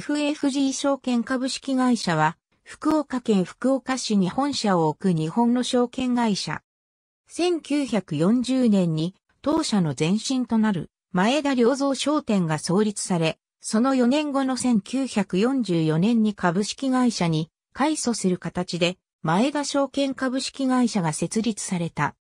FFG 証券株式会社は、福岡県福岡市に本社を置く日本の証券会社。1940年に当社の前身となる前田良造商店が創立され、その4年後の1944年に株式会社に改祖する形で前田証券株式会社が設立された。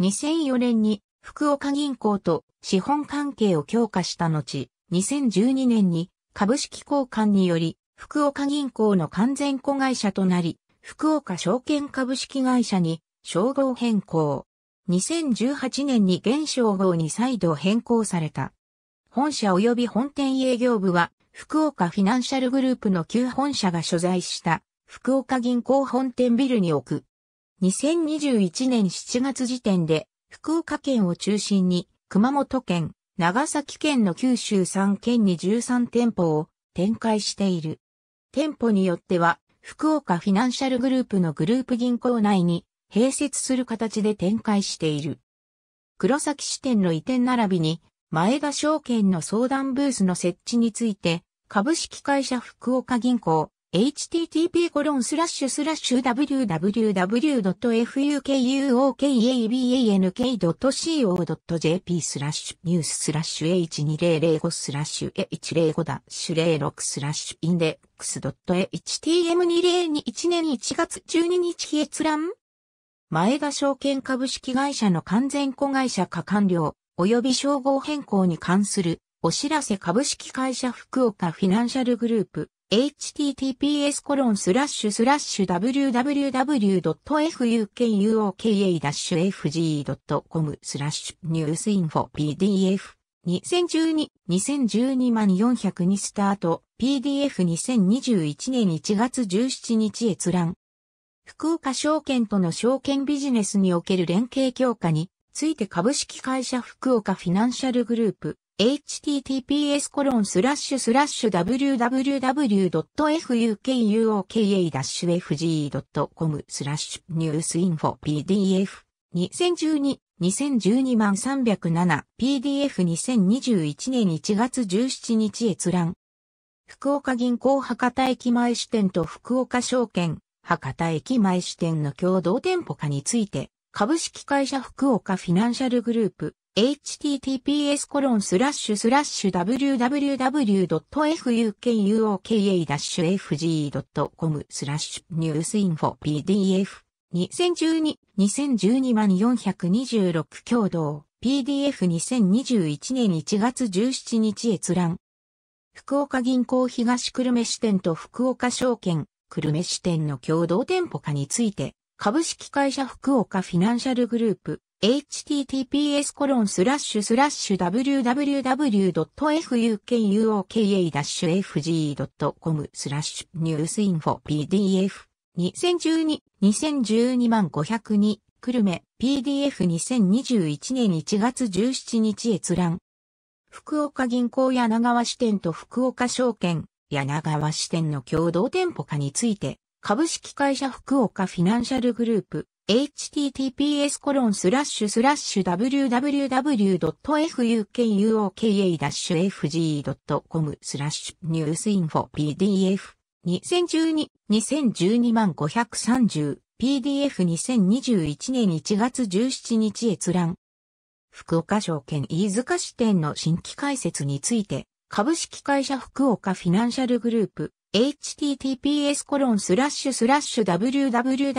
2004年に福岡銀行と資本関係を強化した後、2012年に株式交換により、福岡銀行の完全子会社となり、福岡証券株式会社に称号変更。2018年に現称号に再度変更された。本社及び本店営業部は、福岡フィナンシャルグループの旧本社が所在した福岡銀行本店ビルに置く。2021年7月時点で福岡県を中心に熊本県、長崎県の九州3県に13店舗を展開している。店舗によっては、福岡フィナンシャルグループのグループ銀行内に併設する形で展開している。黒崎支店の移転並びに、前田証券の相談ブースの設置について、株式会社福岡銀行、http www.fukuokabank.co.jp スラッシュニューススラッシュ h2005 スラッシュ h05 ダシュ06スラッシュインデックス .htm2021 年1月12日閲覧前田証券株式会社の完全子会社化完了及び称号変更に関するお知らせ株式会社福岡フィナンシャルグループ https コロンスラッシュスラッシュ www.fukuoka-fg.com スラッシュニュースインフォ PDF 2012-2012万402スタート PDF2021 年1月17日閲覧福岡証券との証券ビジネスにおける連携強化について株式会社福岡フィナンシャルグループ https コロンスラッシュスラッシュ www.fukuoka-fg.com スラッシュニュースインフォ PDF 2012 2012万 307PDF2021 年1月17日閲覧福岡銀行博多駅前支店と福岡証券博多駅前支店の共同店舗化について株式会社福岡フィナンシャルグループ https コロンスラッシュスラッシュ www.fukuoka-fg.com スラッシュニュースインフォ PDF 2012 2012万426共同 PDF2021 年1月17日閲覧福岡銀行東久留米支店と福岡証券久留米支店の共同店舗化について株式会社福岡フィナンシャルグループ https コロンスラッシュスラッシュ www.fukuoka-fg.com スラッシュニュースインフォ PDF 2012 2012万502久留米 PDF2021 年1月17日閲覧福岡銀行柳川支店と福岡証券柳川支店の共同店舗化について株式会社福岡フィナンシャルグループ https コロンスラッシュスラッシュ www.fukuoka-fg.com スラッシュニュースインフォ PDF 2012 2012万 530PDF 2021年1月17日閲覧福岡証券飯塚支店の新規開設について株式会社福岡フィナンシャルグループ https コロンスラッシュスラッシュ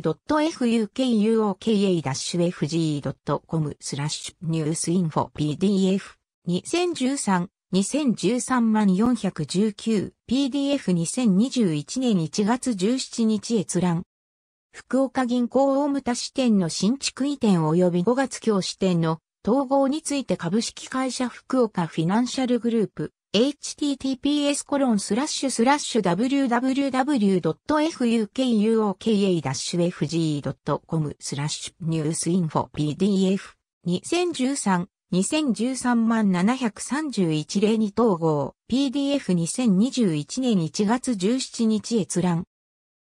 www.fukuoka-fg.com スラッシュニュースインフォ PDF 2013 2013万 419PDF2021 年1月17日閲覧福岡銀行大牟田支店の新築移転及び5月今日支店の統合について株式会社福岡フィナンシャルグループ https コロンスラッシュスラッシュ www.fukuoka-fg.com スラッシュニュースインフォ PDF 2013 2013万731例に統合 PDF2021 年1月17日閲覧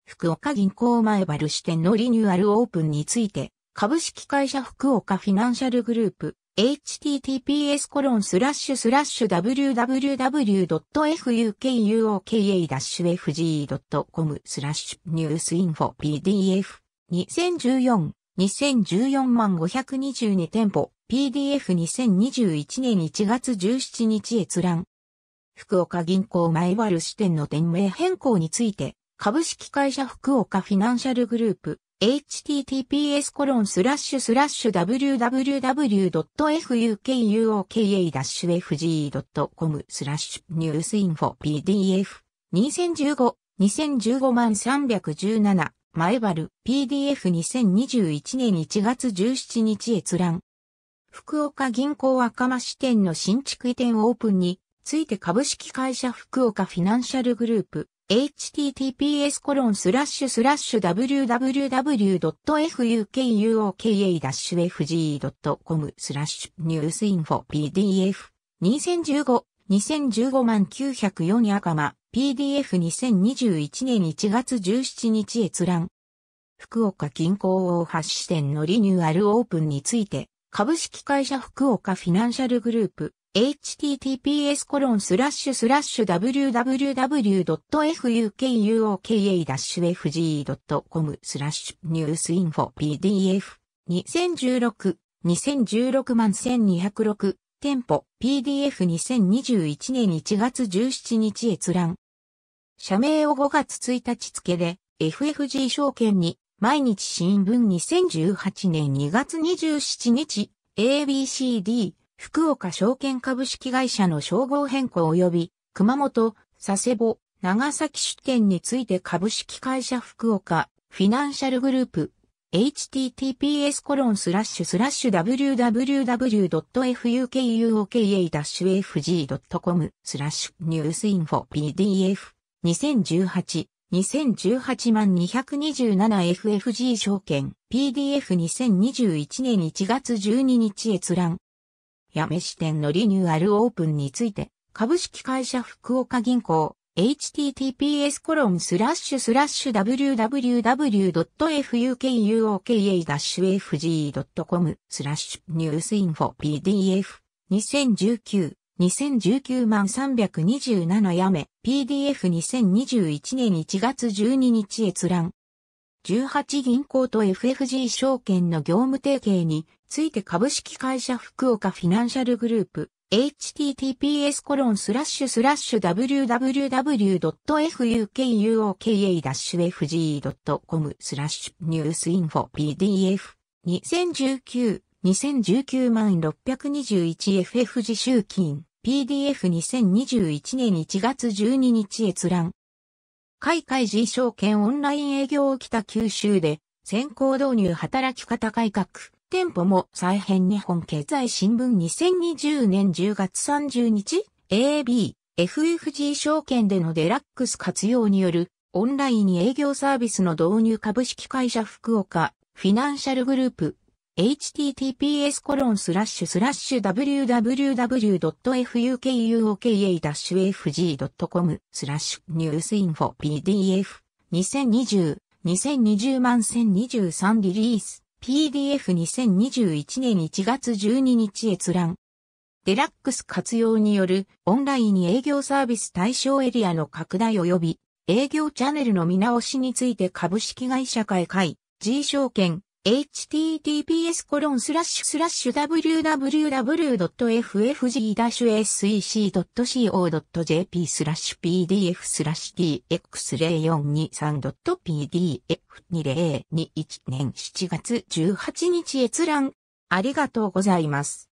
福岡銀行前バル支店のリニューアルオープンについて株式会社福岡フィナンシャルグループ https コロンスラッシュスラッシュ www.fukuoka-fg.com スラッシュニュースインフォ PDF 2014 2014万522店舗 PDF2021 年1月17日閲覧福岡銀行前原支店の店名変更について株式会社福岡フィナンシャルグループ https コロンスラッシュスラッシュ www.fukuoka-fg.com スラッシュニュースインフォ PDF 2015 2015万317前原 PDF2021 年1月17日閲覧福岡銀行赤間支店の新築移転オープンについて株式会社福岡フィナンシャルグループ https コロンスラッシュスラッシュ www.fukuoka-fg.com スラッシュニュースインフォ PDF 2015 2015万904赤間 PDF2021 年1月17日閲覧福岡近郊大橋支店のリニューアルオープンについて株式会社福岡フィナンシャルグループ https コロンスラッシュスラッシュ www.fukuoka-fg.com スラッシュニュースインフォ PDF 2016 2016万1206店舗 PDF2021 年1月17日閲覧社名を5月1日付で FFG 証券に毎日新聞2018年2月27日 ABCD 福岡証券株式会社の称号変更及び、熊本、佐世保、長崎出店について株式会社福岡、フィナンシャルグループ、https コロンスラッシュスラッシュ www.fukuoka-fg.com スラッシュニュースインフォ PDF 2018 2018万 227FFG 証券 PDF2021 年1月12日閲覧八女支店のリニューアルオープンについて、株式会社福岡銀行、https コロンスラッシュスラッシュ www.fukuoka-fg.com スラッシュニュースインフォ PDF 2019 2019万327やめ PDF2021 年1月12日閲覧18銀行と FFG 証券の業務提携について株式会社福岡フィナンシャルグループ https コロンスラッシュスラッシュ www.fukuoka-fg.com スラッシュニュースインフォ PDF 2019 2019万 621FFG 集金 PDF2021 年1月12日閲覧海外 G 証券オンライン営業を北九州で先行導入働き方改革。店舗も再編日本経済新聞2020年10月30日 AB FFG 証券でのデラックス活用によるオンライン営業サービスの導入株式会社福岡フィナンシャルグループ https www.fukuoka-fg.com スラッシュニュースインフォ PDF 2020 2020万1023リリース PDF2021 年1月12日閲覧デラックス活用によるオンラインに営業サービス対象エリアの拡大及び営業チャンネルの見直しについて株式会社会会 G 証券 https://www.ffg-sec.co.jp pdf d x 0 4 2 3 p d f 2 0 2 1年7月18日閲覧ありがとうございます。